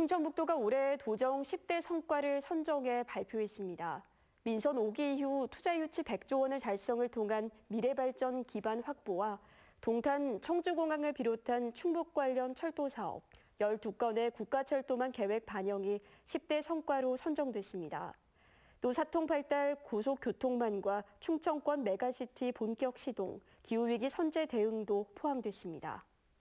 충청북도가 올해 도정 10대 성과를 선정해 발표했습니다. 민선 5기 이후 투자 유치 100조 원을 달성을 통한 미래발전 기반 확보와 동탄 청주공항을 비롯한 충북 관련 철도 사업 12건의 국가철도만 계획 반영이 10대 성과로 선정됐습니다. 또 사통 발달 고속교통망과 충청권 메가시티 본격 시동, 기후위기 선제 대응도 포함됐습니다.